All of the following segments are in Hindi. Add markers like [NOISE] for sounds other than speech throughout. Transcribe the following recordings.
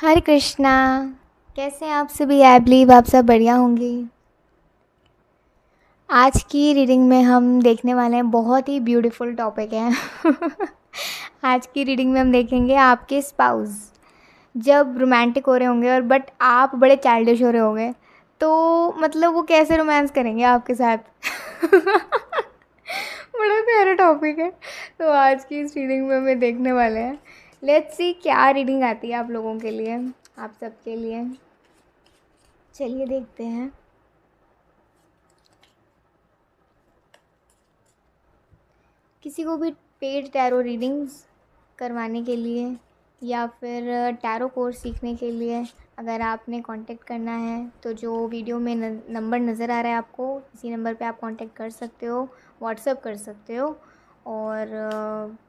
हरे कृष्णा कैसे हैं आप सभी आई बिलीव आप सब बढ़िया होंगे आज की रीडिंग में हम देखने वाले हैं बहुत ही ब्यूटीफुल टॉपिक है [LAUGHS] आज की रीडिंग में हम देखेंगे आपके स्पाउस जब रोमांटिक हो रहे होंगे और बट आप बड़े चाइल्डिश हो रहे होंगे तो मतलब वो कैसे रोमांस करेंगे आपके साथ [LAUGHS] बड़ा प्यारा टॉपिक है तो आज की इस रीडिंग में हमें देखने वाले हैं लेट्स सी क्या रीडिंग आती है आप लोगों के लिए आप सबके लिए चलिए देखते हैं किसी को भी पेड टैरो रीडिंग्स करवाने के लिए या फिर टैरो uh, कोर्स सीखने के लिए अगर आपने कांटेक्ट करना है तो जो वीडियो में नंबर नज़र आ रहा है आपको इसी नंबर पे आप कांटेक्ट कर सकते हो व्हाट्सअप कर सकते हो और uh,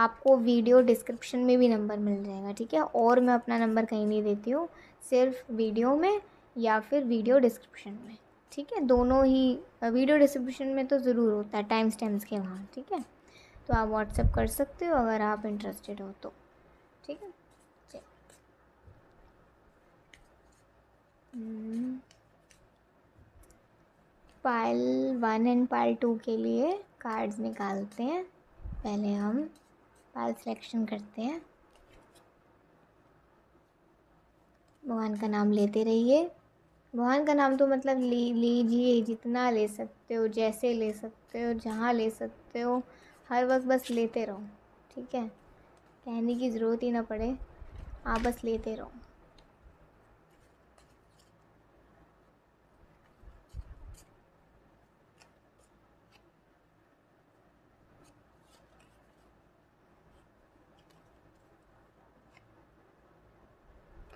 आपको वीडियो डिस्क्रिप्शन में भी नंबर मिल जाएगा ठीक है और मैं अपना नंबर कहीं नहीं देती हूँ सिर्फ वीडियो में या फिर वीडियो डिस्क्रिप्शन में ठीक है दोनों ही वीडियो डिस्क्रिप्शन में तो ज़रूर होता है टाइम्स टाइम्स के वहाँ ठीक है तो आप व्हाट्सअप कर सकते हो अगर आप इंटरेस्टेड हो तो ठीक है हम्म। Pile one and pile two के लिए कार्ड्स निकालते हैं पहले हम बाल सिलेक्शन करते हैं भगवान का नाम लेते रहिए भगवान का नाम तो मतलब लीजिए लीजिए जितना ले सकते हो जैसे ले सकते हो जहाँ ले सकते हो हर वक्त बस लेते रहो ठीक है कहने की ज़रूरत ही ना पड़े आप बस लेते रहो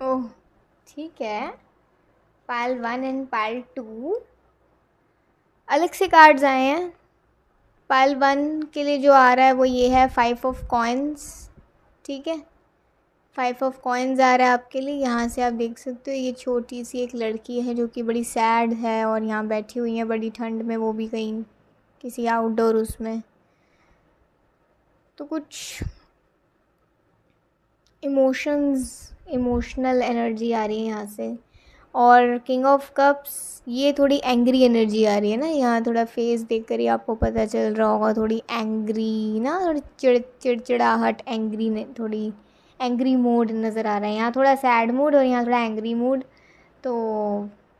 ओह ठीक है pile one and pile two अलग से कार्ड्स आए हैं पायल वन के लिए जो आ रहा है वो ये है फाइव ऑफ कॉइन्स ठीक है फाइव ऑफ कॉइन्स आ रहा है आपके लिए यहाँ से आप देख सकते हो ये छोटी सी एक लड़की है जो कि बड़ी सैड है और यहाँ बैठी हुई है बड़ी ठंड में वो भी कहीं किसी आउटडोर उसमें तो कुछ इमोशंस इमोशनल एनर्जी आ रही है यहाँ से और किंग ऑफ कप्स ये थोड़ी एंग्री एनर्जी आ रही है ना यहाँ थोड़ा फेस देख कर ही आपको पता चल रहा होगा थोड़ी एंग्री ना थोड़ी चिड़ चिड़चिड़ाहट एंग्री थोड़ी एंग्री मूड नज़र आ रहा है यहाँ थोड़ा सैड मूड और यहाँ थोड़ा एंग्री मूड तो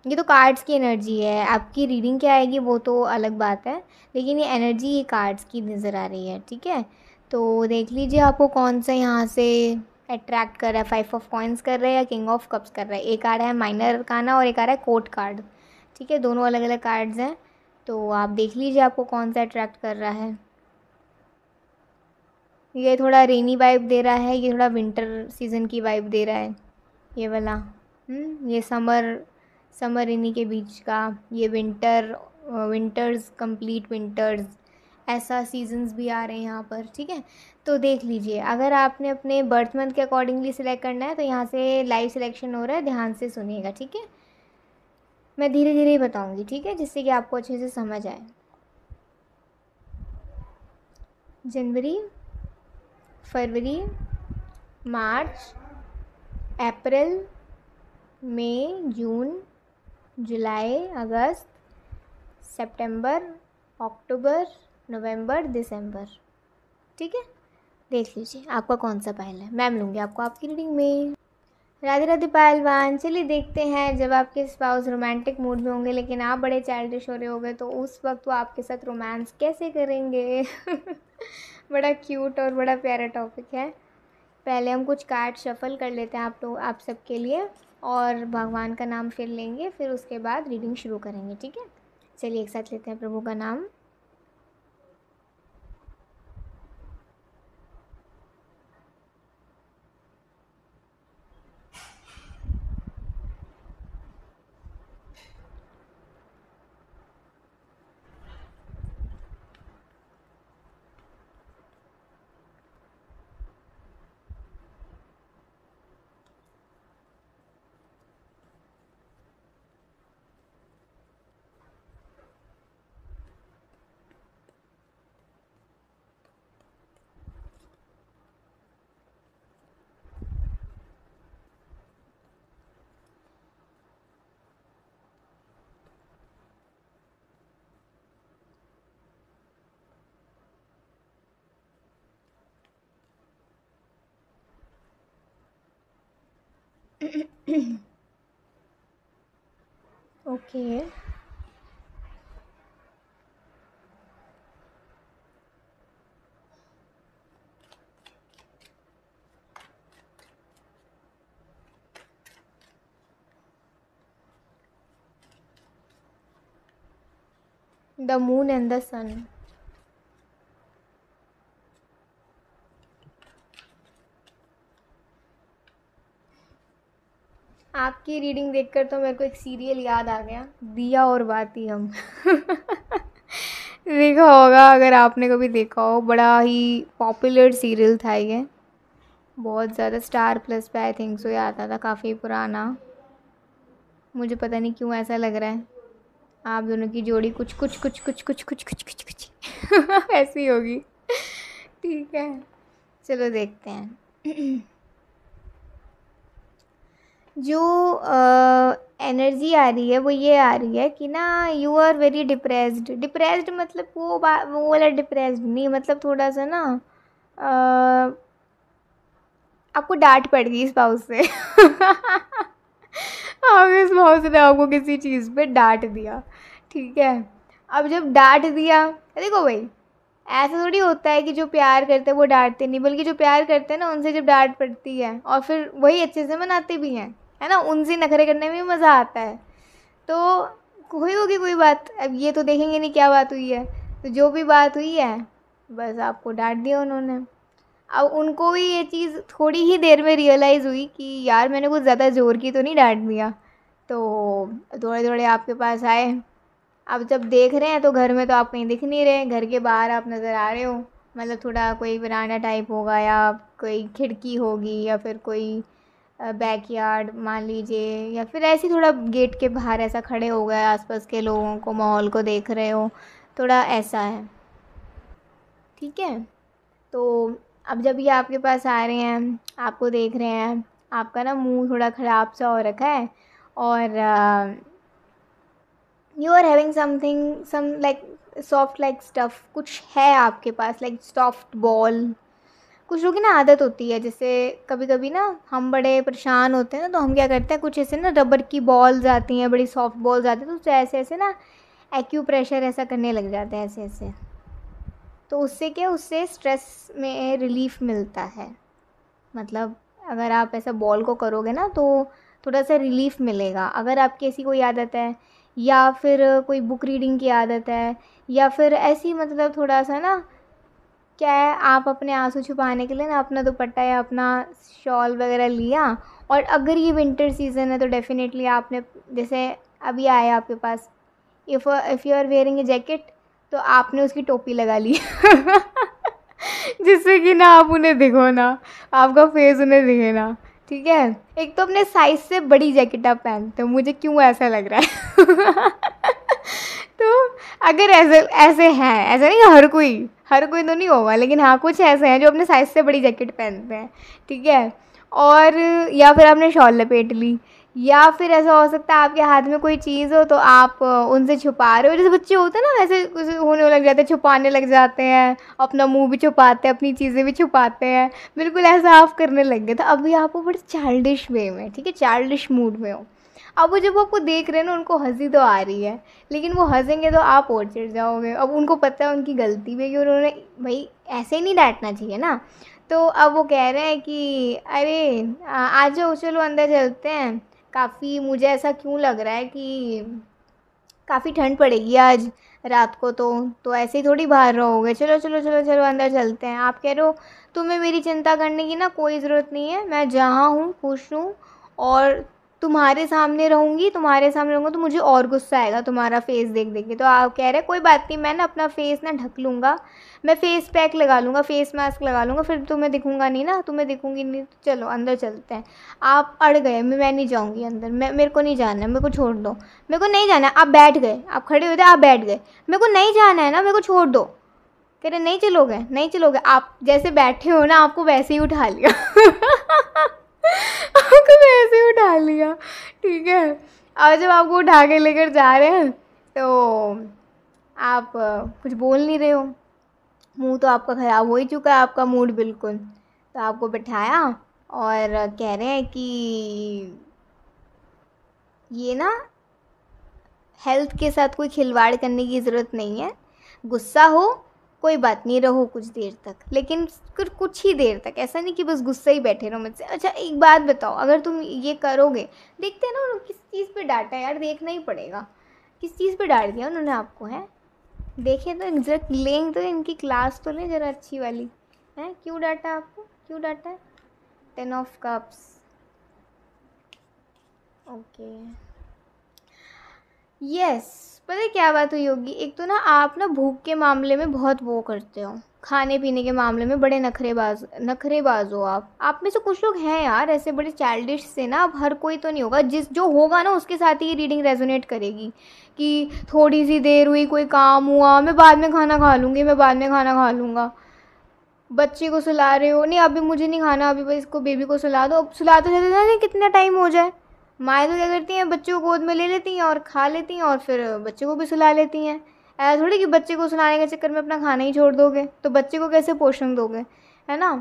ये तो कार्ड्स की एनर्जी है आपकी रीडिंग क्या आएगी वो तो अलग बात है लेकिन ये एनर्जी ये कार्ड्स की नज़र आ रही है ठीक है तो देख लीजिए आपको कौन सा यहाँ से अट्रैक्ट कर रहा है फाइव ऑफ कॉइन्स कर रहा है या किंग ऑफ कप्स कर रहा है एक आ रहा है माइनर काना और एक आ रहा है कोर्ट कार्ड ठीक है दोनों अलग अलग कार्ड्स हैं तो आप देख लीजिए आपको कौन सा अट्रैक्ट कर रहा है ये थोड़ा रेनी वाइब दे रहा है ये थोड़ा विंटर सीजन की वाइब दे रहा है ये वाला हम्म, ये समर समर रेनी के बीच का ये विंटर विंटर्स कंप्लीट विंटर्स ऐसा सीजन्स भी आ रहे हैं यहाँ पर ठीक है तो देख लीजिए अगर आपने अपने बर्थ मंथ के अकॉर्डिंगली सिलेक्ट करना है तो यहाँ से लाइव सिलेक्शन हो रहा है ध्यान से सुनिएगा ठीक है मैं धीरे धीरे ही बताऊँगी ठीक है जिससे कि आपको अच्छे से समझ आए जनवरी फरवरी मार्च अप्रैल मई जून जुलाई अगस्त सितंबर अक्टूबर नवंबर दिसंबर ठीक है देख लीजिए आपका कौन सा पायल है मैम लूँगी आपको आपकी रीडिंग में राधे राधे पायलवान चलिए देखते हैं जब आपके स्पाउस रोमांटिक मूड में होंगे लेकिन आप बड़े चाइल्डिश हो रहे होंगे तो उस वक्त वो आपके साथ रोमांस कैसे करेंगे [LAUGHS] बड़ा क्यूट और बड़ा प्यारा टॉपिक है पहले हम कुछ कार्ड शफल कर लेते हैं आप लोग आप सबके लिए और भगवान का नाम फिर लेंगे फिर उसके बाद रीडिंग शुरू करेंगे ठीक है चलिए एक साथ लेते हैं प्रभु का नाम [COUGHS] okay the moon and the sun आपकी रीडिंग देखकर तो मेरे को एक सीरियल याद आ गया दिया और बाती हम [LAUGHS] देखा होगा अगर आपने कभी देखा हो बड़ा ही पॉपुलर सीरियल था ये बहुत ज़्यादा स्टार प्लस पे आई थिंक सो ये आता था काफ़ी पुराना मुझे पता नहीं क्यों ऐसा लग रहा है आप दोनों की जोड़ी कुछ कुछ कुछ कुछ कुछ कुछ कुछ कुछ कुछ [LAUGHS] ऐसी होगी ठीक है चलो देखते हैं [CLEARS THROAT] जो एनर्जी आ रही है वो ये आ रही है कि ना you are very depressed depressed मतलब वो वो वाला डिप्रेस्ड नहीं मतलब थोड़ा सा ना आ, आपको डांट पड़ गई इस भाव से हाँ, इस भाव ने आपको किसी चीज़ पे डांट दिया ठीक है अब जब डांट दिया देखो भाई ऐसा थोड़ी होता है कि जो प्यार करते हैं वो डांटते नहीं बल्कि जो प्यार करते हैं ना उनसे जब डांट पड़ती है और फिर वही अच्छे से मनाते भी हैं है ना उनसे नखरे करने में मज़ा आता है तो हुई होगी कोई बात अब ये तो देखेंगे नहीं क्या बात हुई है तो जो भी बात हुई है बस आपको डांट दिया उन्होंने अब उनको भी ये चीज़ थोड़ी ही देर में रियलाइज़ हुई कि यार मैंने कुछ ज़्यादा जोर की तो नहीं डांट दिया तो थोड़े थोड़े आपके पास आए अब जब देख रहे हैं तो घर में तो आप कहीं दिख नहीं रहे घर के बाहर आप नज़र आ रहे हो मतलब थोड़ा कोई बनाना टाइप होगा या कोई खिड़की होगी या फिर कोई बैकयार्ड मान लीजिए या फिर ऐसे थोड़ा गेट के बाहर ऐसा खड़े हो गए आसपास के लोगों को माहौल को देख रहे हो थोड़ा ऐसा है ठीक है तो अब जब ये आपके पास आ रहे हैं आपको देख रहे हैं आपका ना मुंह थोड़ा ख़राब सा हो रखा है और you are having something some like soft like stuff कुछ है आपके पास लाइक सॉफ्ट बॉल कुछ लोगों की ना आदत होती है जैसे कभी कभी ना हम बड़े परेशान होते हैं ना तो हम क्या करते हैं कुछ ऐसे ना रबर की बॉल्स आती हैं बड़ी सॉफ्ट बॉल्स आती हैं तो उससे ऐसे ऐसे ना एक्यूप्रेशर ऐसा करने लग जाते हैं ऐसे ऐसे तो उससे क्या उससे स्ट्रेस में रिलीफ मिलता है मतलब अगर आप ऐसा बॉल को करोगे ना तो थोड़ा सा रिलीफ मिलेगा अगर आपकी ऐसी कोई आदत है या फिर कोई बुक रीडिंग की आदत है या फिर ऐसी मतलब थोड़ा सा ना क्या है आप अपने आंसू छुपाने के लिए ना अपना दुपट्टा या अपना शॉल वगैरह लिया और अगर ये विंटर सीज़न है तो डेफ़िनेटली आपने जैसे अभी आया आपके पास if if you are wearing a jacket तो आपने उसकी टोपी लगा ली [LAUGHS] जिससे कि ना आप उन्हें दिखो ना आपका फेस उन्हें दिखे ना ठीक है एक तो अपने साइज़ से बड़ी जैकेट आप पहनते हो मुझे क्यों ऐसा लग रहा है [LAUGHS] तो अगर ऐसे ऐसे हैं ऐसा नहीं हर कोई हर कोई तो नहीं होगा लेकिन हाँ कुछ ऐसे हैं जो अपने साइज़ से बड़ी जैकेट पहनते हैं ठीक है और या फिर आपने शॉल लपेट ली या फिर ऐसा हो सकता है आपके हाथ में कोई चीज़ हो तो आप उनसे छुपा रहे हो जैसे बच्चे होते हैं ना वैसे कुछ होने लग जाते हैं छुपाने लग जाते हैं अपना मुंह भी छुपाते हैं अपनी चीज़ें भी छुपाते हैं बिल्कुल ऐसा आप करने लग गए तो अभी आप वो बड़े चाइल्डिश वे में ठीक है चाइल्डिश मूड में हो अब वो जब आपको देख रहे हैं ना उनको हंसी तो आ रही है लेकिन वो हंसेंगे तो आप और चिड़ जाओगे अब उनको पता है उनकी गलती भी कि उन्होंने भाई ऐसे नहीं डांटना चाहिए ना तो अब वो कह रहे हैं कि अरे आ जाओ चलो अंदर चलते हैं काफ़ी मुझे ऐसा क्यों लग रहा है कि काफ़ी ठंड पड़ेगी आज रात को तो तो ऐसे ही थोड़ी बाहर रहोगे चलो चलो चलो चलो अंदर चलते हैं आप कह रहे हो तुम्हें मेरी चिंता करने की ना कोई ज़रूरत नहीं है मैं जहाँ हूँ खुश हूँ और तुम्हारे सामने रहूँगी तुम्हारे सामने रहूँगा तो मुझे और गुस्सा आएगा तुम्हारा फेस देख देख के तो आप कह रहे कोई बात नहीं मैं ना अपना फेस ना ढक लूँगा मैं फेस पैक लगा लूँगा फेस मास्क लगा लूँगा फिर तुम्हें तो दिखूँगा नहीं ना तुम्हें दिखूँगी नहीं तो चलो अंदर चलते हैं आप अड़ गए मैं मैं नहीं जाऊँगी अंदर मैं मेरे को नहीं जाना है मेरे को छोड़ दो मेरे को नहीं जाना है आप बैठ गए आप खड़े हुए थे आप बैठ गए मेरे को नहीं जाना है ना मेरे को छोड़ दो कह रहे नहीं चलोगे नहीं चलोगे आप जैसे बैठे हो ना आपको वैसे ही उठा लिया [LAUGHS] आपको ऐसे उठा लिया ठीक है और जब आपको उठा के लेकर जा रहे हैं तो आप कुछ बोल नहीं रहे हो मुंह तो आपका ख़राब हो ही चुका है आपका मूड बिल्कुल तो आपको बिठाया और कह रहे हैं कि ये ना हेल्थ के साथ कोई खिलवाड़ करने की ज़रूरत नहीं है गुस्सा हो कोई बात नहीं रहो कुछ देर तक लेकिन कुछ ही देर तक ऐसा नहीं कि बस गुस्सा ही बैठे रहो मुझसे अच्छा एक बात बताओ अगर तुम ये करोगे देखते हैं ना उन्होंने किस चीज़ पे डांटा यार देखना ही पड़ेगा किस चीज़ पे डांट दिया उन्होंने आपको है देखें तो जरा लेंगे तो इनकी क्लास तो लें ज़रा अच्छी वाली है क्यों डाटा आपको क्यों डाटा है ten of cups okay yes पता है क्या बात हुई होगी एक तो ना आप ना भूख के मामले में बहुत वो करते हो खाने पीने के मामले में बड़े नखरेबाज नखरेबाज हो आप आप में से कुछ लोग हैं यार ऐसे बड़े चाइल्डिश से ना अब हर कोई तो नहीं होगा जिस जो होगा ना उसके साथ ही रीडिंग रेजोनेट करेगी कि थोड़ी सी देर हुई कोई काम हुआ मैं बाद में खाना खा लूँगी मैं बाद में खाना खा लूँगा बच्चे को सुला रहे हो नहीं अभी मुझे नहीं खाना अभी बस इसको बेबी को सुला दो अब सुलाते सुलाते ना कितना टाइम हो जाए माएँ तो क्या करती हैं बच्चों को गोद में ले लेती हैं और खा लेती हैं और फिर बच्चे को भी सुला लेती हैं ऐसा थोड़ी कि बच्चे को सुलाने के चक्कर में अपना खाना ही छोड़ दोगे तो बच्चे को कैसे पोषण दोगे है ना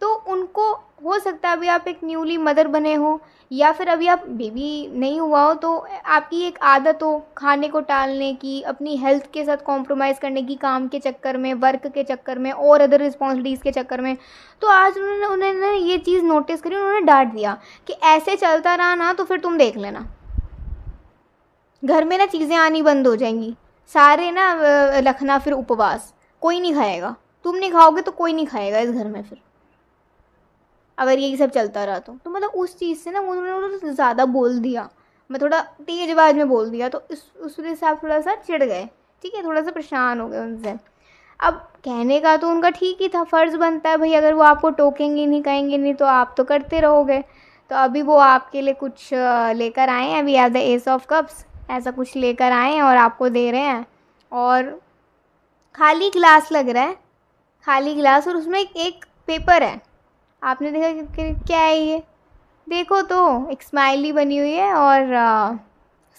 तो उनको हो सकता है अभी आप एक न्यूली मदर बने हो या फिर अभी आप बेबी नहीं हुआ हो तो आपकी एक आदत हो खाने को टालने की अपनी हेल्थ के साथ कॉम्प्रोमाइज़ करने की काम के चक्कर में वर्क के चक्कर में और अदर रिस्पॉन्सिबिलिटीज़ के चक्कर में तो आज उन्होंने उन्होंने ये चीज़ नोटिस करी उन्होंने डांट दिया कि ऐसे चलता रहा ना तो फिर तुम देख लेना घर में ना चीज़ें आनी बंद हो जाएंगी सारे ना रखना फिर उपवास कोई नहीं खाएगा तुम नहीं खाओगे तो कोई नहीं खाएगा इस घर में फिर अगर यही सब चलता रहा तो तो मतलब उस चीज़ से ना उन्होंने तो ज़्यादा बोल दिया मैं थोड़ा तेज आवाज़ में बोल दिया तो इस उस हिसाब से आप थोड़ा सा चिढ़ गए ठीक है थोड़ा सा परेशान हो गए उनसे अब कहने का तो उनका ठीक ही था फ़र्ज़ बनता है भाई अगर वो आपको टोकेंगे नहीं कहेंगे नहीं तो आप तो करते रहोगे तो अभी वो आपके लिए कुछ लेकर आए हैं अभी as the ace of cups ऐसा कुछ लेकर आए हैं और आपको दे रहे हैं और खाली ग्लास लग रहा है खाली ग्लास और उसमें एक पेपर है आपने देखा कि क्या है ये देखो तो एक स्माइली बनी हुई है और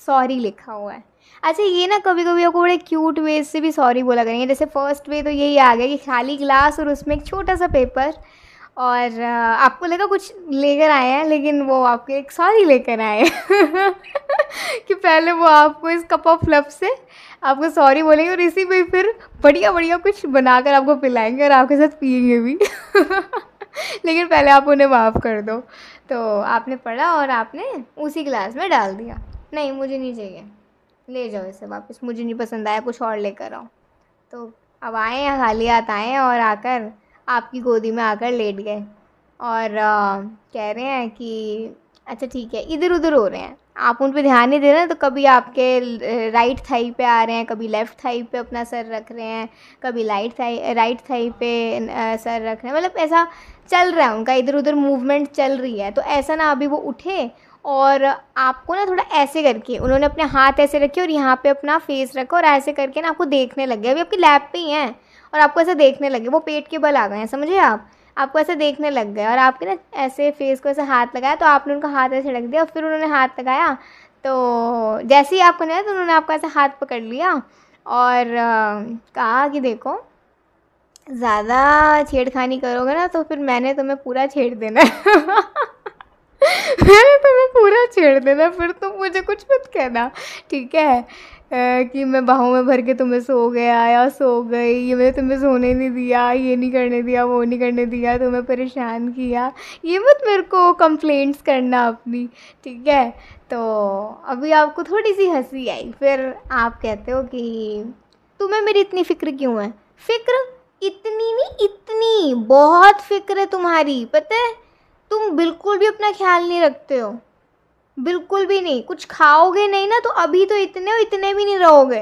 सॉरी लिखा हुआ है अच्छा ये ना कभी कभी आपको बड़े क्यूट वे से भी सॉरी बोला करेंगे जैसे फर्स्ट वे तो यही आ गया कि खाली ग्लास और उसमें एक छोटा सा पेपर और आपको लगा कुछ लेकर आए हैं लेकिन वो आपके एक सॉरी लेकर आए [LAUGHS] कि पहले वो आपको इस कप ऑफ लव से आपको सॉरी बोलेंगे और इसी पर फिर बढ़िया बढ़िया कुछ बनाकर आपको पिलाएंगे और आपके साथ पियेंगे भी [LAUGHS] लेकिन पहले आप उन्हें माफ़ कर दो तो आपने पढ़ा और आपने उसी क्लास में डाल दिया नहीं मुझे नहीं चाहिए ले जाओ इसे वापस मुझे नहीं पसंद आया कुछ और लेकर आओ तो अब आए खाली हाथ आए और आकर आपकी गोदी में आकर लेट गए और आ, कह रहे हैं कि अच्छा ठीक है इधर उधर हो रहे हैं आप उन पर ध्यान नहीं दे रहे हैं तो कभी आपके राइट थाई पे आ रहे हैं कभी लेफ़्ट थाई पे अपना सर रख रहे हैं कभी लाइट थाई राइट थाई पे सर रख रहे हैं मतलब ऐसा चल रहा है उनका इधर उधर मूवमेंट चल रही है तो ऐसा ना अभी वो उठे और आपको ना थोड़ा ऐसे करके उन्होंने अपने हाथ ऐसे रखे और यहाँ पे अपना फेस रखा और ऐसे करके ना आपको देखने लगे अभी आपकी लैब पे ही हैं और आपको ऐसे देखने लगे वो पेट के बल आ गए हैं समझे आप आपको ऐसे देखने लग गए और आपके ना ऐसे फेस को ऐसे हाथ लगाया तो आपने उनका हाथ ऐसे रख दिया और फिर उन्होंने हाथ लगाया तो जैसे ही आपको नहीं तो उन्होंने आपका ऐसे हाथ पकड़ लिया और कहा कि देखो ज़्यादा छेड़खानी करोगे ना तो फिर मैंने तुम्हें पूरा छेड़ देना मैंने तुम्हें पूरा छेड़ देना फिर तुम मुझे कुछ मत कहना ठीक है कि मैं बाहों में भर के तुम्हें सो गया या सो गई ये मैंने तुम्हें सोने नहीं दिया ये नहीं करने दिया वो नहीं करने दिया तुम्हें परेशान किया ये मत मेरे को कंप्लेंट्स करना अपनी ठीक है तो अभी आपको थोड़ी सी हंसी आई फिर आप कहते हो कि तुम्हें मेरी इतनी फ़िक्र क्यों है फ़िक्र इतनी नहीं इतनी बहुत फिक्र है तुम्हारी पता है तुम बिल्कुल भी अपना ख्याल नहीं रखते हो बिल्कुल भी नहीं कुछ खाओगे नहीं ना तो अभी तो इतने और इतने भी नहीं रहोगे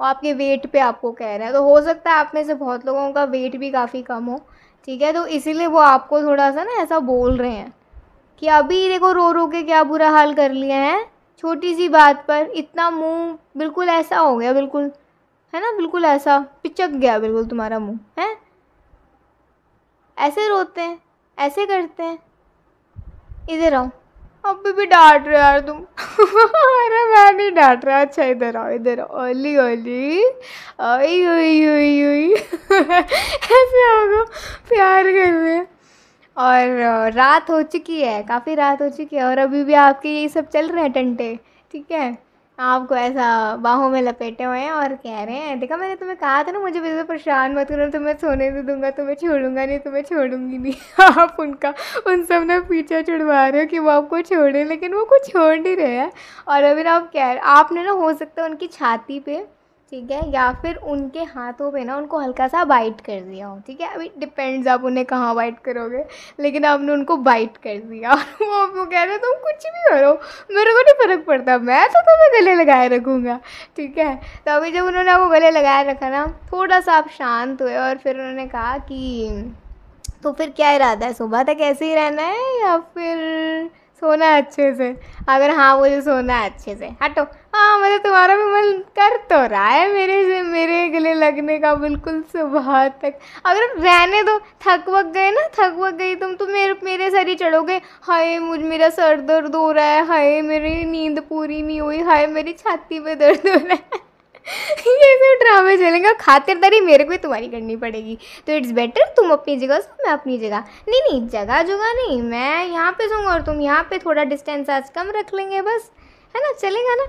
और आपके वेट पे आपको कह रहे हैं तो हो सकता है आप में से बहुत लोगों का वेट भी काफ़ी कम हो ठीक है तो इसीलिए वो आपको थोड़ा सा ना ऐसा बोल रहे हैं कि अभी देखो रो रो के क्या बुरा हाल कर लिया है छोटी सी बात पर इतना मुंह बिल्कुल ऐसा हो गया बिल्कुल है ना बिल्कुल ऐसा पिचक गया बिल्कुल तुम्हारा मुंह है ऐसे रोते हैं ऐसे करते हैं इधर आओ अभी भी डांट रहे यार तुम [LAUGHS] अरे मैं नहीं डांट रहा अच्छा इधर आओ इधर आओ ओली ओली ओई [LAUGHS] ऐसे आपको प्यार कर रहे हैं और रात हो चुकी है काफ़ी रात हो चुकी है और अभी भी आपके यही सब चल रहे हैं टंटे ठीक है आपको ऐसा बाहों में लपेटे हुए हैं और कह रहे हैं देखा मैंने तुम्हें कहा था ना मुझे बिल्कुल तो परेशान मत करो तुम्हें सोने दे दूंगा तुम्हें छोड़ूंगा नहीं तुम्हें छोड़ूंगी नहीं [LAUGHS] आप उनका उन सब ने पीछा छुड़वा रहे हो कि वो आपको छोड़ें लेकिन वो कुछ छोड़ नहीं रहे हैं और अभी ना आप कह रहे आपने ना हो सकता है उनकी छाती पर ठीक है या फिर उनके हाथों पे ना उनको हल्का सा बाइट कर दिया हो ठीक है अभी डिपेंड्स आप उन्हें कहाँ बाइट करोगे लेकिन आपने उनको बाइट कर दिया [LAUGHS] वो आपको कह रहे तुम कुछ भी करो मेरे को नहीं फ़र्क पड़ता मैं तो तुम्हें गले लगाए रखूँगा ठीक है तो अभी जब उन्होंने आपको गले लगाए रखा ना थोड़ा सा आप शांत हुए और फिर उन्होंने कहा कि तो फिर क्या इरादा है सुबह तक ऐसे ही रहना है या फिर सोना अच्छे से अगर हाँ मुझे सोना है अच्छे से हटो हाँ मतलब तुम्हारा भी मन कर तो रहा है मेरे से मेरे गले लगने का बिल्कुल सुबह तक अगर रहने दो थक वक गए ना थक वक गई तुम तो मेरे मेरे सर ही चढ़ोगे हाय मुझ मेरा सर दर्द हो रहा है हाय मेरी नींद पूरी नहीं हुई हाय मेरी छाती पे दर्द हो रहा है ये सब ड्रामे चलेंगे खातिरदारी मेरे को तुम्हारी करनी पड़ेगी तो इट्स बेटर तुम अपनी जगह सो मैं अपनी जगह नहीं नहीं जगह जगह नहीं मैं यहाँ पे जाऊँगा और तुम यहाँ पे थोड़ा डिस्टेंस आज कम रख लेंगे बस है ना चलेगा ना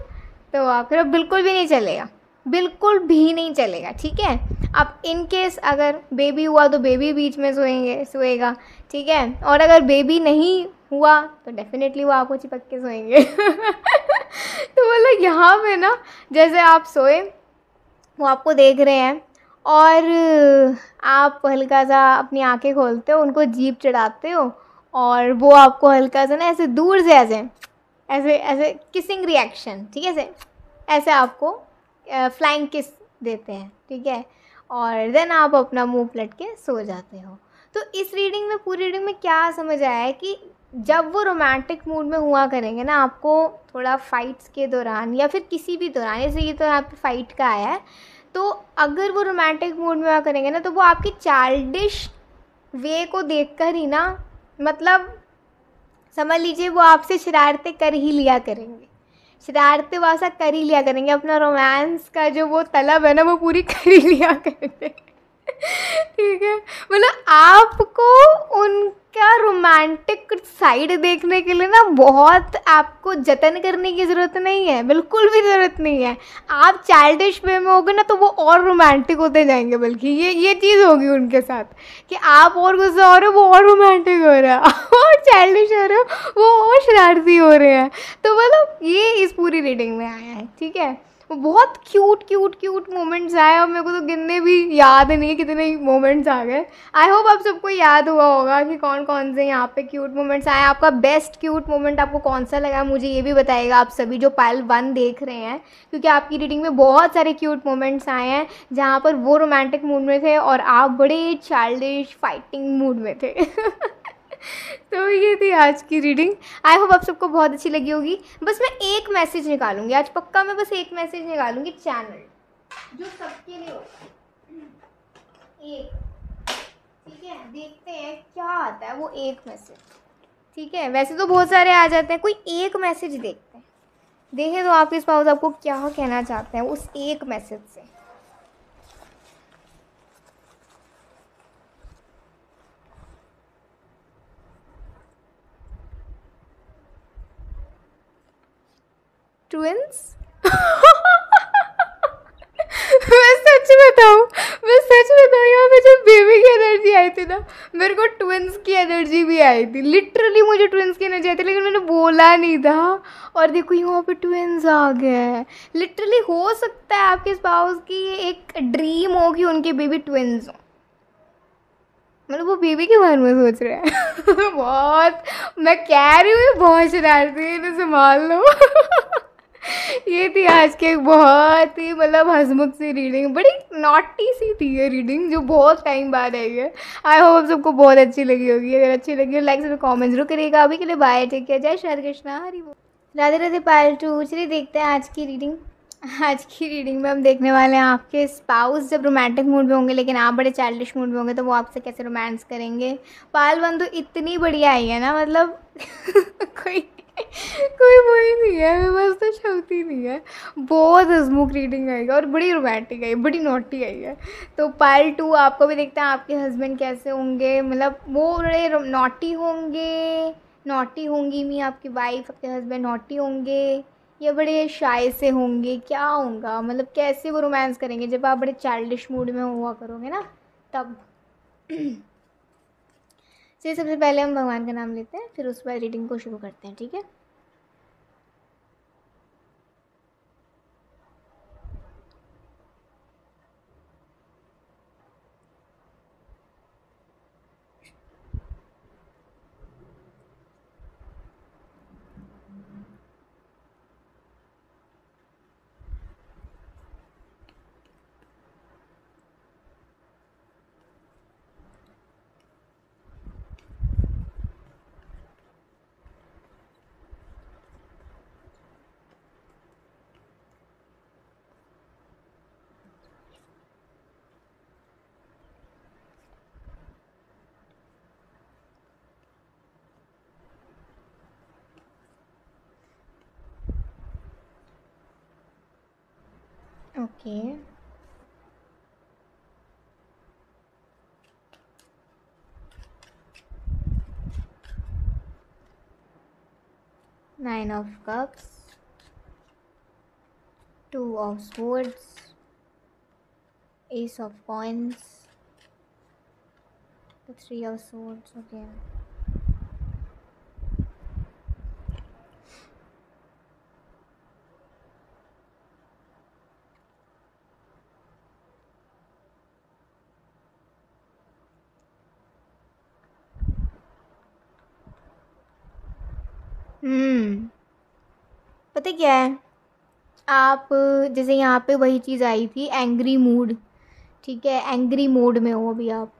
तो फिर बिल्कुल भी नहीं चलेगा बिल्कुल भी नहीं चलेगा ठीक है अब इन केस अगर बेबी हुआ तो बेबी बीच में सोएंगे सोएगा ठीक है और अगर बेबी नहीं हुआ तो डेफिनेटली वो आँखों चिपक के सोएंगे [LAUGHS] तो मतलब यहाँ पे ना जैसे आप सोए वो आपको देख रहे हैं और आप हल्का सा अपनी आंखें खोलते हो उनको जीप चढ़ाते हो और वो आपको हल्का सा ना ऐसे दूर से ऐसे ऐसे ऐसे किसिंग रिएक्शन ठीक है ऐसे ऐसे आपको फ्लाइंग किस देते हैं ठीक है और देन आप अपना मुंह पलट के सो जाते हो तो इस रीडिंग में पूरी रीडिंग में क्या समझ आया है कि जब वो रोमांटिक मूड में हुआ करेंगे ना आपको थोड़ा फ़ाइट्स के दौरान या फिर किसी भी दौरान जैसे ये तो यहाँ पे फ़ाइट का आया है तो अगर वो रोमांटिक मूड में हुआ करेंगे ना तो वो आपकी चाइल्डिश वे को देखकर ही ना मतलब समझ लीजिए वो आपसे शरारतें कर ही लिया करेंगे शरारतें वासा कर ही लिया करेंगे अपना रोमांस का जो वो तलब है ना वो पूरी [LAUGHS] कर ही लिया करेंगे ठीक है मतलब आपको उनका रोमांटिक साइड देखने के लिए ना बहुत आपको जतन करने की ज़रूरत नहीं है बिल्कुल भी ज़रूरत नहीं है आप चाइल्डिश वे में होगे ना तो वो और रोमांटिक होते जाएंगे बल्कि ये ये चीज़ होगी उनके साथ कि आप और गुस्सा हो रहे हो वो और रोमांटिक हो रहा है [LAUGHS] और चाइल्डिश हो रहे हो वो और शरारती हो रहे हैं तो मतलब ये इस पूरी रीडिंग में आया है ठीक है बहुत क्यूट क्यूट क्यूट मोमेंट्स आए और मेरे को तो गिनने भी याद नहीं कितने मोमेंट्स आ गए आई होप आप सबको याद हुआ होगा कि कौन कौन से यहाँ पे क्यूट मोमेंट्स आए आपका बेस्ट क्यूट मोमेंट आपको कौन सा लगा मुझे ये भी बताएगा आप सभी जो पायल वन देख रहे हैं क्योंकि आपकी रीडिंग में बहुत सारे क्यूट मोमेंट्स आए हैं जहाँ पर वो रोमांटिक मूड में थे और आप बड़े चाइल्डिश फाइटिंग मूड में थे [LAUGHS] [LAUGHS] तो ये थी आज की रीडिंग आई होप आप सबको बहुत अच्छी लगी होगी बस मैं एक मैसेज निकालूंगी आज पक्का मैं बस एक मैसेज निकालूंगी चैनल जो सबके लिए होता है [CLEARS THROAT] एक ठीक है देखते हैं क्या आता है वो एक मैसेज ठीक है वैसे तो बहुत सारे आ जाते हैं कोई एक मैसेज देखते हैं देखें तो आप इस पाउस आपको क्या कहना चाहते हैं उस एक मैसेज से ट्विंस मैं सच बताऊँ मैं सच बताऊँ यहाँ पे जब बेबी की एनर्जी आई थी ना मेरे को ट्विंस की एनर्जी भी आई थी लिटरली मुझे ट्विंस की एनर्जी आई थी लेकिन मैंने बोला नहीं था और देखो यहाँ पे ट्विंस आ गए हैं लिटरली हो सकता है आपके स्पाउस की ये एक ड्रीम हो कि उनके बेबी ट्विंस हों मतलब वो बेबी के बारे में सोच रहे हैं [LAUGHS] बहुत मैं कह रही हूँ बहुत शरारती है संभाल लो [LAUGHS] ये थी आज के एक बहुत ही मतलब हंसमुख सी रीडिंग बड़ी नॉटी सी थी ये रीडिंग जो बहुत टाइम बाद आई है आई होप सबको बहुत अच्छी लगी होगी अगर अच्छी लगी हो लाइक सब कॉमेंट जरूर करिएगा अभी के लिए बाय टेक किया जय श्री कृष्णा हरी राधे राधे पायल टू चलिए देखते हैं आज की रीडिंग आज की रीडिंग में हम देखने वाले हैं आपके स्पाउस जब रोमांटिक मूड में होंगे लेकिन आप बड़े चाइल्डिश मूड में होंगे तो वो आपसे कैसे रोमांस करेंगे पाल बंधु तो इतनी बढ़िया आई है ना मतलब [LAUGHS] कोई [LAUGHS] कोई वो ही नहीं है बस तो क्षमती नहीं है बहुत हजमुख रीडिंग आई है और बड़ी रोमांटिक आई बड़ी नोटी आई है तो पार्ट टू आपको भी देखते हैं आपके हस्बैंड कैसे होंगे मतलब वो बड़े नोटी होंगे नोटी होंगी मी आपकी वाइफ आपके हस्बैंड नोटी होंगे या बड़े शाये से होंगे क्या होगा मतलब कैसे वो रोमांस करेंगे जब आप बड़े चाइल्डिश मूड में हुआ करोगे ना तब [CLEARS THROAT] चलिए तो सबसे पहले हम भगवान का नाम लेते हैं फिर उसके बाद रीडिंग को शुरू करते हैं ठीक है Okay. Nine of Cups. Two of Swords. Ace of Coins. The Three of Swords, okay. हम्म पता क्या है आप जैसे यहाँ पे वही चीज़ आई थी एंग्री मूड ठीक है एंग्री मूड में हो अभी आप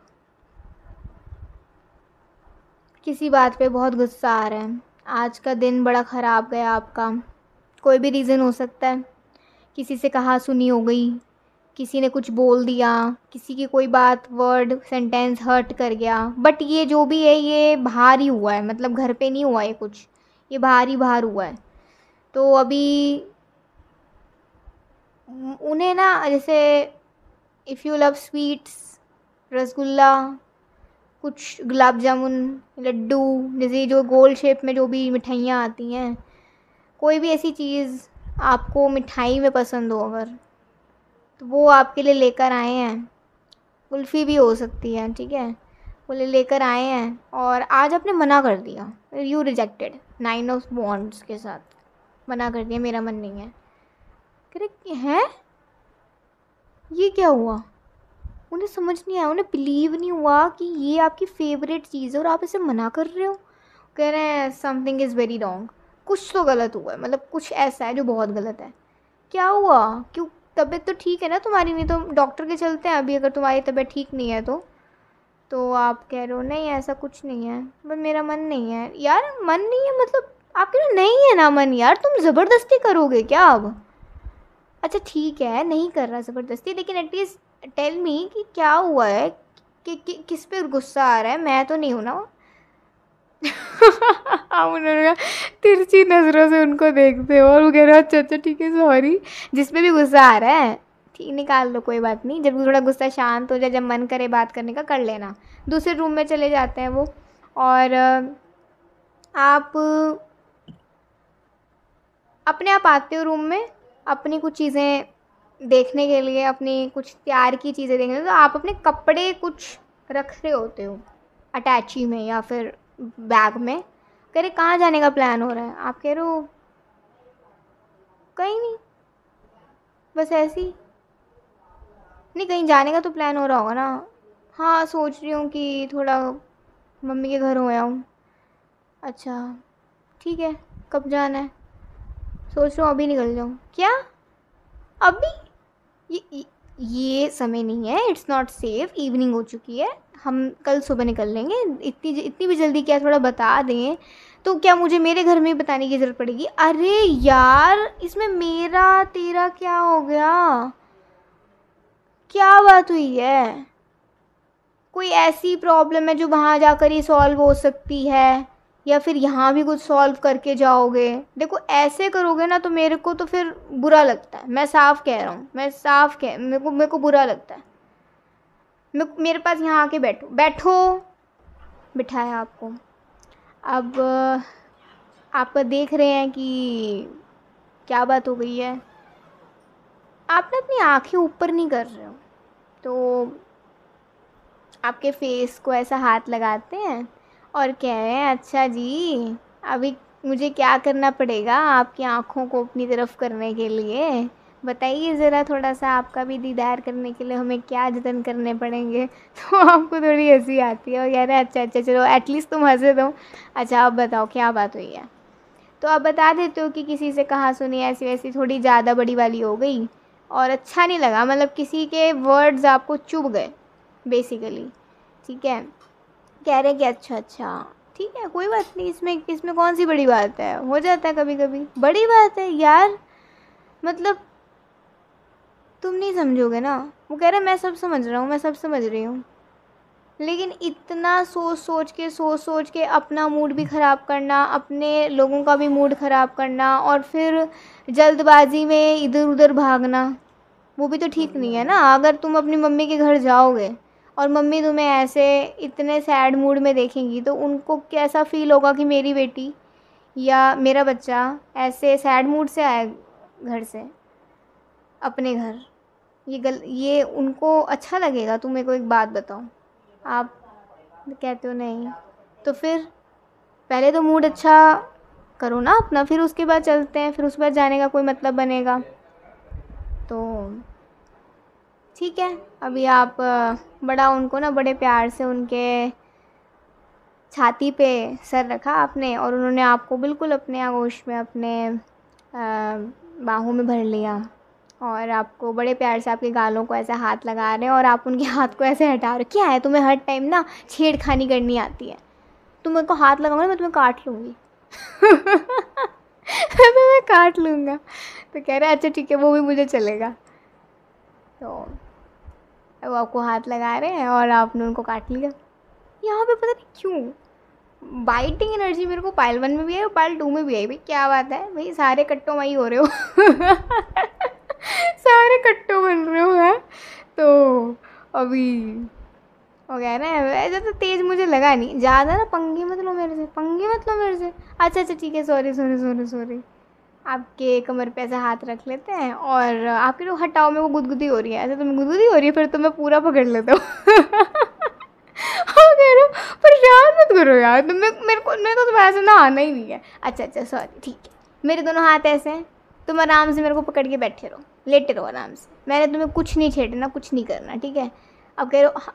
किसी बात पे बहुत गुस्सा आ रहा है आज का दिन बड़ा ख़राब गया आपका कोई भी रीज़न हो सकता है किसी से कहा सुनी हो गई किसी ने कुछ बोल दिया किसी की कोई बात वर्ड सेंटेंस हर्ट कर गया बट ये जो भी है ये बाहर ही हुआ है मतलब घर पे नहीं हुआ है कुछ ये बाहर ही बाहर हुआ है तो अभी उन्हें ना जैसे if you love sweets rasgulla कुछ गुलाब जामुन लड्डू जैसे जो गोल शेप में जो भी मिठाइयाँ आती हैं कोई भी ऐसी चीज़ आपको मिठाई में पसंद हो अगर तो वो आपके लिए लेकर आए हैं कुल्फ़ी भी हो सकती है ठीक है बोले लेकर आए हैं और आज आपने मना कर दिया you rejected nine of wands के साथ मना कर दिया मेरा मन नहीं है करे है ये क्या हुआ उन्हें समझ नहीं आया उन्हें बिलीव नहीं हुआ कि ये आपकी फेवरेट चीज़ है और आप इसे मना कर रहे हो कह रहे हैं समथिंग इज़ वेरी रॉन्ग कुछ तो गलत हुआ है मतलब कुछ ऐसा है जो बहुत गलत है क्या हुआ क्यों तबीयत तो ठीक है ना तुम्हारी नहीं तो डॉक्टर के चलते हैं अभी अगर तुम्हारी तबीयत ठीक नहीं है तो तो आप कह रहे हो नहीं ऐसा कुछ नहीं है बट मेरा मन नहीं है यार मन नहीं है मतलब आप कह रहे हो नहीं है ना मन यार तुम ज़बरदस्ती करोगे क्या अब अच्छा ठीक है नहीं कर रहा ज़बरदस्ती लेकिन एटलीस्ट टेल मी कि क्या हुआ है कि, कि किस पे गुस्सा आ रहा है मैं तो नहीं हूँ ना [LAUGHS] उन्होंने तिरछी नज़रों से उनको देखते हो और वो कह रहे हो अच्छा अच्छा ठीक है सॉरी जिसपे भी गुस्सा आ रहा है ठीक निकाल लो कोई बात नहीं जब थोड़ा गुस्सा शांत हो जाए जब मन करे बात करने का कर लेना दूसरे रूम में चले जाते हैं वो और आप अपने आप आते हो रूम में अपनी कुछ चीज़ें देखने के लिए अपनी कुछ प्यार की चीज़ें देखने तो आप अपने कपड़े कुछ रख रहे होते हो अटैची में या फिर बैग में कह रहे कहाँ जाने का प्लान हो रहा है आप कह रहे हो कहीं नहीं बस ऐसी नहीं कहीं जाने का तो प्लान हो रहा होगा ना हाँ सोच रही हूँ कि थोड़ा मम्मी के घर हो आऊँ अच्छा ठीक है कब जाना है सोच रहा हूँ अभी निकल जाऊँ क्या अभी ये ये समय नहीं है इट्स नॉट सेफ इवनिंग हो चुकी है हम कल सुबह निकल लेंगे इतनी इतनी भी जल्दी क्या थोड़ा बता दें तो क्या मुझे मेरे घर में बताने की ज़रूरत पड़ेगी अरे यार इसमें मेरा तेरा क्या हो गया बात हुई है कोई ऐसी प्रॉब्लम है जो वहाँ जाकर ही सॉल्व हो सकती है या फिर यहाँ भी कुछ सॉल्व करके जाओगे देखो ऐसे करोगे ना तो मेरे को तो फिर बुरा लगता है मैं साफ कह रहा हूँ मैं साफ कह मेरे को मेरे को बुरा लगता है मेरे पास यहाँ आके बैठो बैठो बिठाया आपको अब आप देख रहे हैं कि क्या बात हो गई है आप ना अपनी आंखें ऊपर नहीं कर रहे हो तो आपके फेस को ऐसा हाथ लगाते हैं और कह रहे हैं अच्छा जी अभी मुझे क्या करना पड़ेगा आपकी आँखों को अपनी तरफ करने के लिए बताइए ज़रा थोड़ा सा आपका भी दीदार करने के लिए हमें क्या जतन करने पड़ेंगे [LAUGHS] तो आपको थोड़ी हंसी आती है और कह रहे हैं अच्छा अच्छा चलो एटलीस्ट तुम हंसे दो तो। अच्छा आप बताओ क्या बात हुई है तो आप बता देते हो कि किसी से कहा सुनी ऐसी वैसी थोड़ी ज़्यादा बड़ी वाली हो गई और अच्छा नहीं लगा मतलब किसी के वर्ड्स आपको चुभ गए बेसिकली ठीक है कह रहे कि अच्छा अच्छा ठीक है कोई बात नहीं इसमें इसमें कौन सी बड़ी बात है हो जाता है कभी कभी बड़ी बात है यार मतलब तुम नहीं समझोगे ना वो कह रहे मैं सब समझ रहा हूँ मैं सब समझ रही हूँ लेकिन इतना सोच सोच के सोच सोच के अपना मूड भी ख़राब करना अपने लोगों का भी मूड ख़राब करना और फिर जल्दबाजी में इधर उधर भागना वो भी तो ठीक नहीं है ना अगर तुम अपनी मम्मी के घर जाओगे और मम्मी तुम्हें ऐसे इतने सैड मूड में देखेंगी तो उनको कैसा फील होगा कि मेरी बेटी या मेरा बच्चा ऐसे सैड मूड से आए घर से अपने घर ये गल ये उनको अच्छा लगेगा तुम मेरे को एक बात बताओ आप कहते हो नहीं तो फिर पहले तो मूड अच्छा करो ना अपना फिर उसके बाद चलते हैं फिर उसके बाद जाने का कोई मतलब बनेगा तो ठीक है अभी आप बड़ा उनको ना बड़े प्यार से उनके छाती पे सर रखा आपने और उन्होंने आपको बिल्कुल अपने आगोश में अपने बाहों में भर लिया और आपको बड़े प्यार से आपके गालों को ऐसे हाथ लगा रहे हैं और आप उनके हाथ को ऐसे हटा रहे हो क्या है तुम्हें हर टाइम ना छेड़खानी करनी आती है तुम मेरे को हाथ लगाओगे मैं तुम्हें काट लूँगी मैं [LAUGHS] मैं काट लूँगा तो कह रहे अच्छा ठीक है वो भी मुझे चलेगा तो वो आपको हाथ लगा रहे हैं और आपने उनको काट लिया यहाँ पे पता नहीं क्यों बाइटिंग एनर्जी मेरे को पायल वन में भी आई और पायल टू में भी आई भाई क्या बात है भाई सारे कट्टों वही हो रहे हो [LAUGHS] सारे कट्टो बन रहे हो हैं तो अभी हो गया ना तो तेज मुझे लगा नहीं ज़्यादा ना पंगे मत लो मेरे से पंगे मत लो मेरे से अच्छा अच्छा ठीक है सॉरी सॉरी सॉरी सॉरी आपके कमर पे ऐसे हाथ रख लेते हैं और आपके लोग हटाओ में वो गुदगुदी हो रही है ऐसे तुम्हें गुदगुदी हो रही है फिर तो मैं पूरा पकड़ लेता हूँ [LAUGHS] हाँ, कह रहा हूँ परेशान मत करो यार तुम तो मेरे को मेरे को तुम्हारे तो ऐसे ना आना ही नहीं है अच्छा अच्छा सॉरी ठीक है मेरे दोनों हाथ ऐसे हैं तुम आराम से मेरे को पकड़ के बैठे रहो लेटे रहो आराम से मैंने तुम्हें कुछ नहीं छेड़ना कुछ नहीं करना ठीक है अब कह रहे हो हाँ,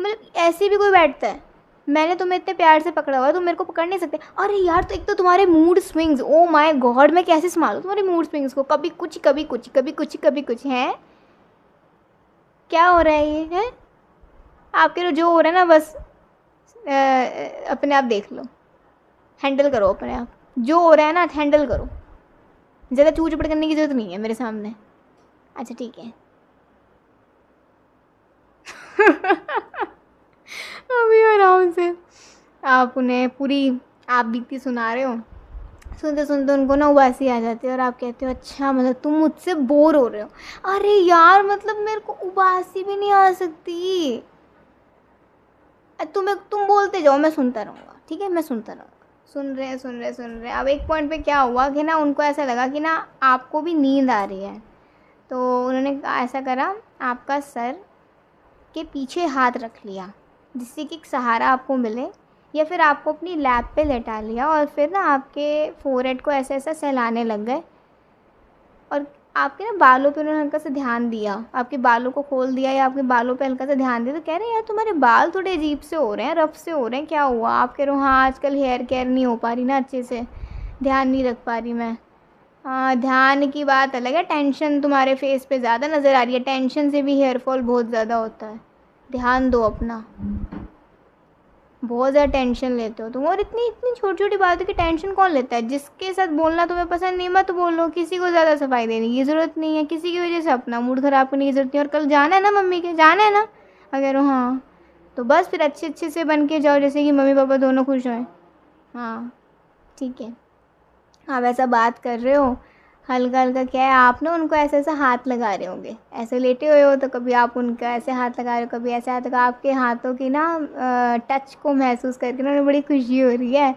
मतलब ऐसे भी कोई बैठता है मैंने तुम्हें इतने प्यार से पकड़ा हुआ है तुम मेरे को पकड़ नहीं सकते अरे यार तो एक तो तुम्हारे mood swings oh my god मैं कैसे संभालू तुम्हारे मूड स्विंग्स को कभी कुछ कभी कुछ कभी कुछ कभी कुछ है क्या हो रहा है ये है आपके जो हो रहा है ना बस आ, अपने आप देख लो हैंडल करो अपने आप जो हो रहा है ना हैंडल करो ज़्यादा छू चपड़ करने की ज़रूरत नहीं है मेरे सामने अच्छा ठीक है [LAUGHS] अभी आराम से आप उन्हें पूरी आप बीती सुना रहे हो सुनते सुनते उनको ना उबासी आ जाती है और आप कहते हो अच्छा मतलब तुम मुझसे बोर हो रहे हो अरे यार मतलब मेरे को उबासी भी नहीं आ सकती तुम्हें तुम बोलते जाओ मैं सुनता रहूँगा ठीक है मैं सुनता रहूँगा सुन रहे हैं सुन रहे हैं सुन रहे हैं अब एक पॉइंट पे क्या हुआ कि ना उनको ऐसा लगा कि ना आपको भी नींद आ रही है तो उन्होंने ऐसा करा आपका सर के पीछे हाथ रख लिया जिससे कि एक सहारा आपको मिले या फिर आपको अपनी लैब पे लेटा लिया और फिर ना आपके फोरहेड को ऐसे ऐसा सहलाने लग गए और आपके ना बालों पे उन्होंने हल्का सा ध्यान दिया आपके बालों को खोल दिया या आपके बालों पे हल्का सा ध्यान दिया तो कह रहे हैं यार तुम्हारे बाल थोड़े अजीब से हो रहे हैं रफ से हो रहे हैं क्या हुआ आप कह रहे हो हाँ आजकल हेयर केयर नहीं हो पा रही ना अच्छे से ध्यान नहीं रख पा रही मैं हाँ ध्यान की बात अलग है टेंशन तुम्हारे फेस पे ज़्यादा नज़र आ रही है टेंशन से भी हेयर फॉल बहुत ज़्यादा होता है ध्यान दो अपना बहुत ज़्यादा टेंशन लेते हो तुम और इतनी इतनी छोटी छोटी बातों की टेंशन कौन लेता है जिसके साथ बोलना तुम्हें पसंद नहीं मत बोलो किसी को ज़्यादा सफाई देने की ज़रूरत नहीं है किसी की वजह से अपना मूड ख़राब करने की ज़रूरत नहीं और कल जाना है ना मम्मी के जाना है ना अगर हाँ तो बस फिर अच्छे अच्छे से बन के जाओ जैसे कि मम्मी पापा दोनों खुश हों हाँ ठीक है आप ऐसा बात कर रहे हो हल्का हल्का क्या है आप ना उनको ऐसे ऐसे हाथ लगा रहे होंगे ऐसे लेटे हुए हो तो कभी आप उनका ऐसे हाथ लगा रहे हो कभी ऐसे हाथ लगा आपके हाथों की ना टच को महसूस करके ना उन्हें बड़ी खुशी हो रही है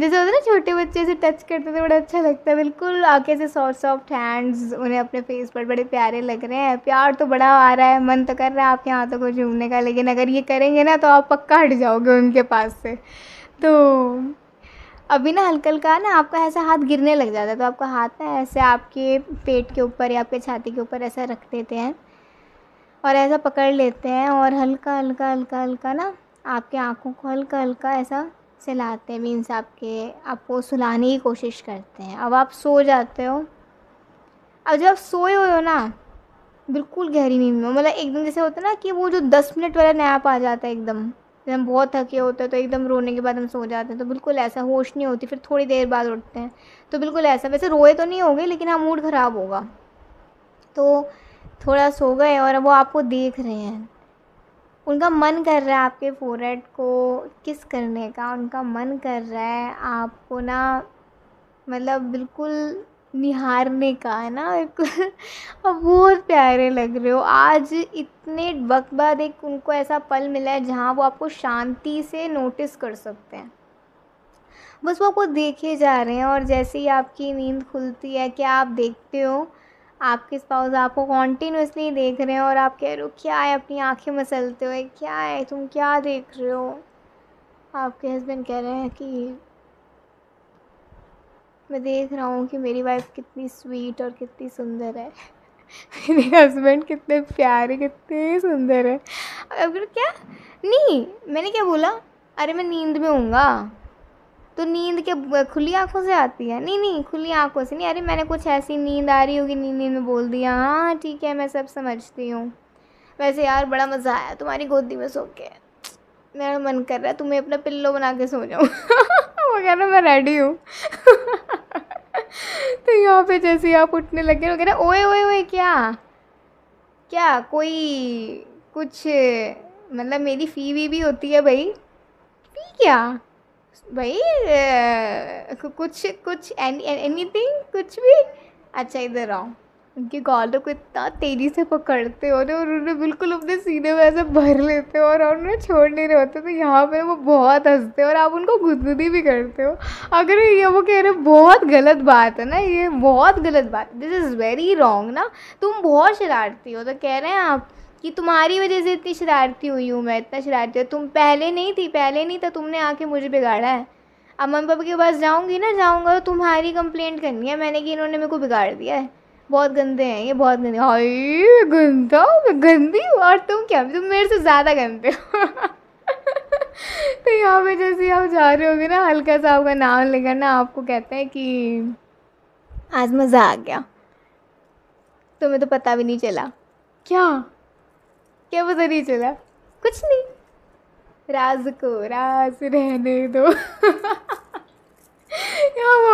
जैसे होता है ना छोटे बच्चे से टच करते थे तो बड़ा अच्छा लगता है बिल्कुल आके से सॉफ्ट सॉफ्ट हैंड्स उन्हें अपने फेस पर बड़े प्यारे लग रहे हैं प्यार तो बड़ा आ रहा है मन तो कर रहा है आपके हाथों को झूमने का लेकिन अगर ये करेंगे ना तो आप पक्का हट जाओगे उनके पास से तो अभी ना हल्का हल्का ना आपका ऐसा हाथ गिरने लग जाता है तो आपका हाथ ना ऐसे आपके पेट के ऊपर या आपके छाती के ऊपर ऐसा रख देते हैं और ऐसा पकड़ लेते हैं और हल्का हल्का हल्का हल्का ना आपके आँखों को हल्का हल्का ऐसा सिलाते हैं मीन्स आपके आपको सुलाने की कोशिश करते हैं अब आप सो जाते हो अब जब आप सोए हुए हो ना बिल्कुल गहरी नींद में मतलब एकदम जैसे होता है ना कि वो जो दस मिनट वाला नैप आ जाता है एकदम जब हम बहुत थके होते हैं तो एकदम रोने के बाद हम सो जाते हैं तो बिल्कुल ऐसा होश नहीं होती फिर थोड़ी देर बाद उठते हैं तो बिल्कुल ऐसा वैसे रोए तो नहीं होंगे लेकिन हाँ मूड ख़राब होगा तो थोड़ा सो गए और वो आपको देख रहे हैं उनका मन कर रहा है आपके फोरेड को किस करने का उनका मन कर रहा है आपको ना मतलब बिल्कुल निहारने का है ना [LAUGHS] अब बहुत प्यारे लग रहे हो आज इतने वक्त बाद एक उनको ऐसा पल मिला है जहाँ वो आपको शांति से नोटिस कर सकते हैं बस वो आपको देखे जा रहे हैं और जैसे ही आपकी नींद खुलती है क्या आप देखते हो आपके स्पाउस आपको कॉन्टीन्यूसली देख रहे हैं और आप कह रहे हो क्या है अपनी आंखें मसलते हुए क्या है तुम क्या देख रहे हो आपके हस्बैंड कह रहे हैं कि मैं देख रहा हूँ कि मेरी वाइफ कितनी स्वीट और कितनी सुंदर है [LAUGHS] मेरे हस्बैंड कितने प्यारे कितने सुंदर है अब क्या नहीं मैंने क्या बोला अरे मैं नींद में हूँगा तो नींद के खुली आंखों से आती है नहीं नहीं खुली आंखों से नहीं अरे मैंने कुछ ऐसी नींद आ रही होगी नींद नींद में बोल दिया हाँ ठीक है मैं सब समझती हूँ वैसे यार बड़ा मज़ा आया तुम्हारी गोदी में सो के मेरा मन कर रहा है तुम्हें अपना पिल्लो बना के सो जाऊँ [LAUGHS] वो कह रहा मैं रेडी हूँ [LAUGHS] तो यहाँ पे जैसे आप उठने लगे वो कह रहे ओए ओए ओए क्या क्या कोई कुछ मतलब मेरी फ़ी वी भी होती है भाई फी क्या भाई कुछ कुछ एनी एनीथिंग कुछ भी अच्छा इधर आओ उनके गालों तो को इतना तेज़ी से पकड़ते हो ना और उन्हें बिल्कुल अपने सीने में ऐसे भर लेते हो और उन्हें छोड़ नहीं रहे होते तो यहाँ पर वो बहुत हंसते हो और आप उनको गुदगुदी भी करते हो अगर ये वो कह रहे बहुत गलत बात है ना ये बहुत गलत बात दिस इज़ वेरी रॉन्ग ना तुम बहुत शरारती हो तो कह रहे हैं आप कि तुम्हारी वजह से इतनी शरारती हुई हूँ मैं इतना शरारती हूँ तुम पहले नहीं थी पहले नहीं था तुमने आके मुझे बिगाड़ा है अब मम्मी पापा के पास जाऊँगी ना जाऊँगा तो तुम्हारी कंप्लेंट करनी है मैंने कि इन्होंने मेरे को बिगाड़ दिया है बहुत गंदे हैं ये बहुत गंदे हाई गंदा मैं गंदी हूँ और तुम क्या तुम मेरे से ज़्यादा गंदे हो [LAUGHS] तो यहाँ पे जैसे आप जा रहे होगे ना हल्का सा आपका नाम लेकर ना आपको कहते हैं कि आज मज़ा आ गया तुम्हें तो पता भी नहीं चला क्या क्या पता नहीं चला कुछ नहीं राज को राज रहने दो [LAUGHS]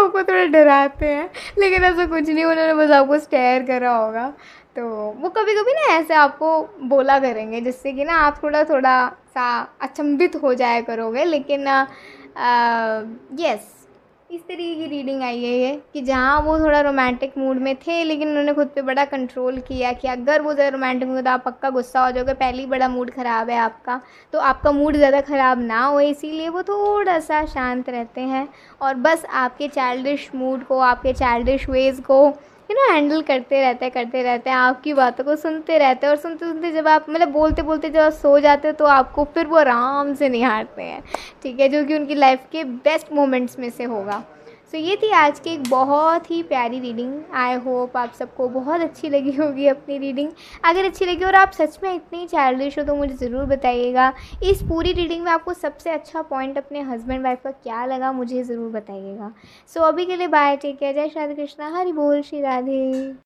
लोगों को थोड़ा डराते हैं लेकिन ऐसा कुछ नहीं उन्होंने बस आपको स्टेयर करा होगा तो वो कभी कभी ना ऐसे आपको बोला करेंगे जिससे कि ना आप थोड़ा थोड़ा सा अचंभित हो जाया करोगे लेकिन यस इस तरीके की रीडिंग आई है ये कि जहाँ वो थोड़ा रोमांटिक मूड में थे लेकिन उन्होंने खुद पे बड़ा कंट्रोल किया कि अगर वो ज़्यादा रोमांटिक मूड तो आप पक्का गुस्सा हो जाओगे पहले ही बड़ा मूड ख़राब है आपका तो आपका मूड ज़्यादा ख़राब ना हो इसीलिए वो थोड़ा सा शांत रहते हैं और बस आपके चाइल्डिश मूड को आपके चाइल्डिश वेज़ को यू नो हैंडल करते रहते हैं करते रहते हैं आपकी बातों को सुनते रहते हैं और सुनते सुनते जब आप मतलब बोलते बोलते जब आप सो जाते हो तो आपको फिर वो आराम से निहारते हैं ठीक है जो कि उनकी लाइफ के बेस्ट मोमेंट्स में से होगा सो so, ये थी आज की एक बहुत ही प्यारी रीडिंग आई होप आप सबको बहुत अच्छी लगी होगी अपनी रीडिंग अगर अच्छी लगी और आप सच में इतनी चाइल्डिश हो तो मुझे ज़रूर बताइएगा इस पूरी रीडिंग में आपको सबसे अच्छा पॉइंट अपने हस्बैंड वाइफ का क्या लगा मुझे ज़रूर बताइएगा सो so, अभी के लिए बाय टेक केयर जय श्री कृष्णा हरी बोल श्री राधे